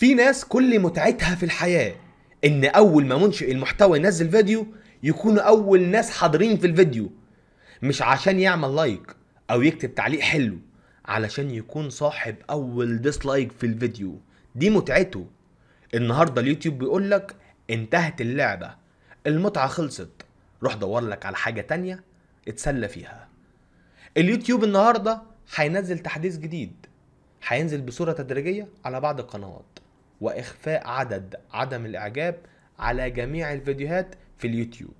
في ناس كل متعتها في الحياة ان اول ما منشئ المحتوى ينزل فيديو يكونوا اول ناس حاضرين في الفيديو مش عشان يعمل لايك او يكتب تعليق حلو علشان يكون صاحب اول ديسلايك في الفيديو دي متعته النهارده اليوتيوب بيقولك انتهت اللعبه المتعه خلصت روح دور لك على حاجه تانية اتسلى فيها اليوتيوب النهارده هينزل تحديث جديد هينزل بصوره تدريجيه على بعض القنوات واخفاء عدد عدم الاعجاب على جميع الفيديوهات في اليوتيوب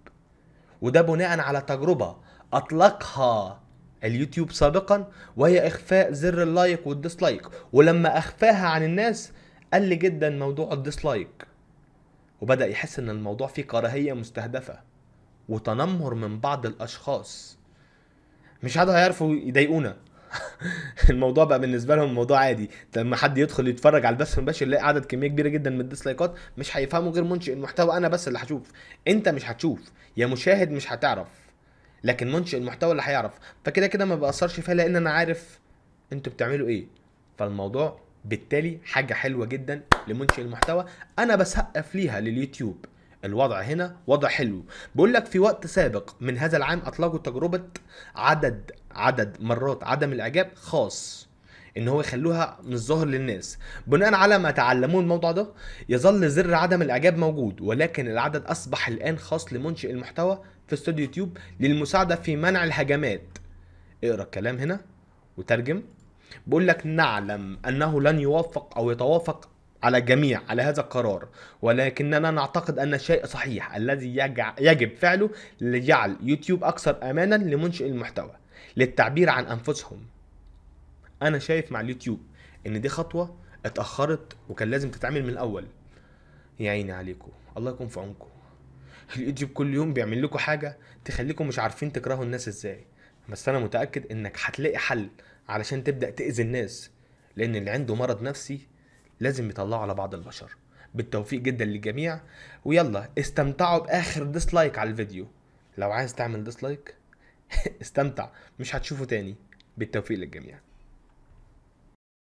وده بناء على تجربه اطلقها اليوتيوب سابقا وهي اخفاء زر اللايك والديسلايك ولما اخفاها عن الناس قل جدا موضوع الديسلايك وبدا يحس ان الموضوع فيه كراهيه مستهدفه وتنمر من بعض الاشخاص مش هيقعدوا هيعرفوا يضايقونا الموضوع بقى بالنسبه لهم موضوع عادي لما حد يدخل يتفرج على البث المباشر يلاقي عدد كميه كبيره جدا من الديسلايكات مش هيفهموا غير منشئ المحتوى انا بس اللي هشوف انت مش هتشوف يا مشاهد مش هتعرف لكن منشئ المحتوى اللي هيعرف فكده كده ما بأثرش فيها لان انا عارف انتوا بتعملوا ايه فالموضوع بالتالي حاجه حلوه جدا لمنشئ المحتوى انا بسقف ليها لليوتيوب الوضع هنا وضع حلو بقول لك في وقت سابق من هذا العام اطلقوا تجربه عدد عدد مرات عدم الاعجاب خاص ان هو يخلوها مش ظاهر للناس بناء على ما تعلموه الموضوع ده يظل زر عدم الاعجاب موجود ولكن العدد اصبح الان خاص لمنشئ المحتوى في استوديو يوتيوب للمساعده في منع الهجمات اقرا الكلام هنا وترجم بقول لك نعلم انه لن يوافق او يتوافق على جميع على هذا القرار ولكننا نعتقد ان الشيء صحيح الذي يجب فعله لجعل يوتيوب اكثر امانا لمنشئ المحتوى للتعبير عن انفسهم انا شايف مع اليوتيوب ان دي خطوه اتاخرت وكان لازم تتعمل من الاول يا عيني عليكم الله يكون في عونكم اليوتيوب كل يوم بيعمل لكم حاجه تخليكم مش عارفين تكرهوا الناس ازاي بس انا متاكد انك هتلاقي حل علشان تبدا تاذي الناس لان اللي عنده مرض نفسي لازم يطلعه على بعض البشر بالتوفيق جدا للجميع ويلا استمتعوا باخر ديسلايك على الفيديو لو عايز تعمل ديسلايك استمتع مش هتشوفه تاني بالتوفيق للجميع